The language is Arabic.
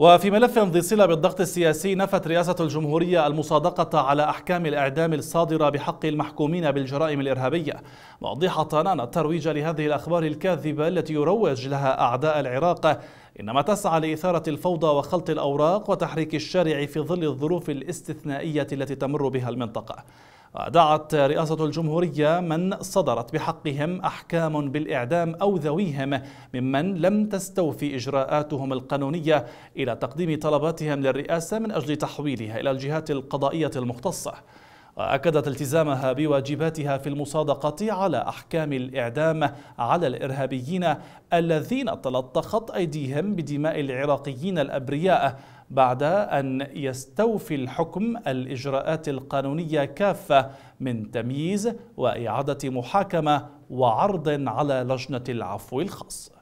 وفي ملف ذي صلة بالضغط السياسي نفت رئاسة الجمهورية المصادقة على أحكام الإعدام الصادرة بحق المحكومين بالجرائم الإرهابية موضحة أن الترويج لهذه الأخبار الكاذبة التي يروج لها أعداء العراق إنما تسعى لإثارة الفوضى وخلط الأوراق وتحريك الشارع في ظل الظروف الاستثنائية التي تمر بها المنطقة ودعت رئاسة الجمهورية من صدرت بحقهم أحكام بالإعدام أو ذويهم ممن لم تستوفي إجراءاتهم القانونية إلى تقديم طلباتهم للرئاسة من أجل تحويلها إلى الجهات القضائية المختصة وأكدت التزامها بواجباتها في المصادقة على أحكام الإعدام على الإرهابيين الذين تلطخت أيديهم بدماء العراقيين الأبرياء بعد أن يستوفي الحكم الإجراءات القانونية كافة من تمييز وإعادة محاكمة وعرض على لجنة العفو الخاصة